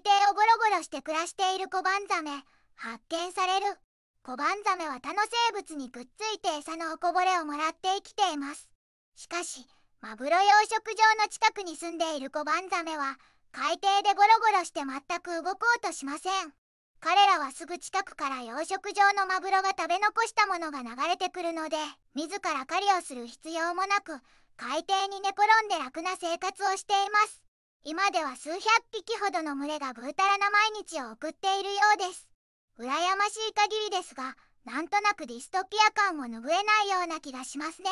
海底をゴロゴロして暮らしているコバンザメ発見されるコバンザメは他の生物にくっついて餌のおこぼれをもらって生きていますしかしマグロ養殖場の近くに住んでいるコバンザメは海底でゴロゴロして全く動こうとしません彼らはすぐ近くから養殖場のマグロが食べ残したものが流れてくるので自ら狩りをする必要もなく海底に寝転んで楽な生活をしています今では数百匹ほどの群れがぐうたらな毎日を送っているようです羨ましい限りですがなんとなくディストピア感を拭えないような気がしますね